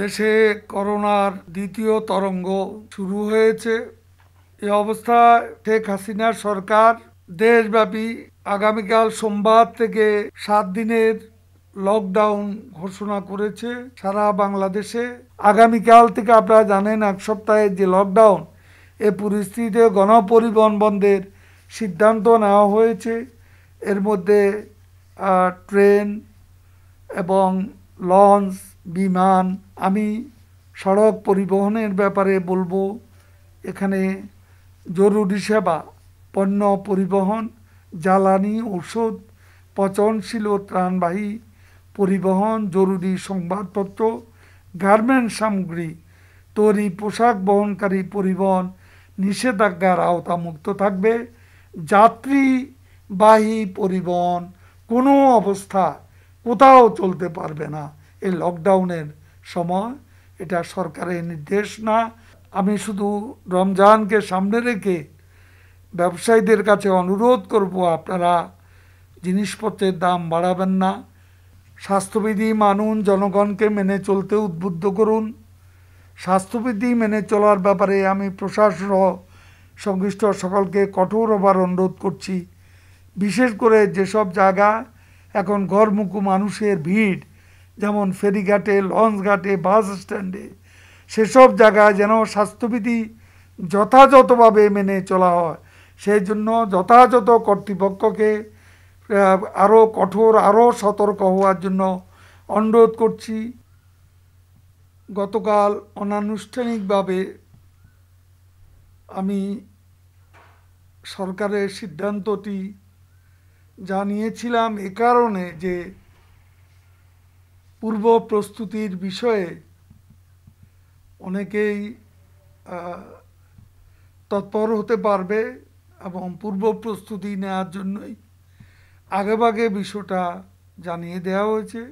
দেশে করোনার দ্বিতীয় তরঙ্গ শুরু হয়েছে এ অবস্থায় শেখ হাসিনার সরকার দেশব্যাপী আগামীকাল সোমবার থেকে সাত দিনের লকডাউন ঘোষণা করেছে সারা বাংলাদেশে আগামীকাল থেকে আপনারা জানেন এক সপ্তাহের যে লকডাউন এ পরিস্থিতিতে গণপরিবহন বন্ধের সিদ্ধান্ত নেওয়া হয়েছে এর মধ্যে ট্রেন এবং লঞ্চ বিমান আমি সড়ক পরিবহনের ব্যাপারে বলবো এখানে জরুরি সেবা পণ্য পরিবহন জ্বালানি ঔষধ পচনশীল ও ত্রাণবাহী পরিবহন জরুরি সংবাদপত্র গার্মেন্ট সামগ্রী তৈরি পোশাক বহনকারী পরিবহন নিষেধাজ্ঞার আওতামুক্ত থাকবে যাত্রীবাহী পরিবহন কোনো অবস্থা কোথাও চলতে পারবে না এই লকডাউনের সময় এটা সরকারের নির্দেশ না আমি শুধু রমজানকে সামনে রেখে ব্যবসায়ীদের কাছে অনুরোধ করব আপনারা জিনিসপত্রের দাম বাড়াবেন না স্বাস্থ্যবিধি মানুন জনগণকে মেনে চলতে উদ্বুদ্ধ করুন স্বাস্থ্যবিধি মেনে চলার ব্যাপারে আমি প্রশাসন সংশ্লিষ্ট সকলকে কঠোর হবার অনুরোধ করছি বিশেষ করে যেসব জায়গা এখন ঘরমুখো মানুষের ভিড় যেমন ফেরিঘাটে লঞ্চঘাটে বাস স্ট্যান্ডে সেসব জায়গায় যেন স্বাস্থ্যবিধি যথাযথভাবে মেনে চলা হয় সেই জন্য যথাযথ কর্তৃপক্ষকে আরও কঠোর আরও সতর্ক হওয়ার জন্য অনুরোধ করছি গতকাল অনানুষ্ঠানিকভাবে আমি সরকারের সিদ্ধান্তটি জানিয়েছিলাম এ কারণে যে পূর্ব প্রস্তুতির বিষয়ে অনেকেই তৎপর হতে পারবে এবং পূর্ব প্রস্তুতি নেওয়ার জন্যই আগেভাগে বিষয়টা জানিয়ে দেওয়া হয়েছে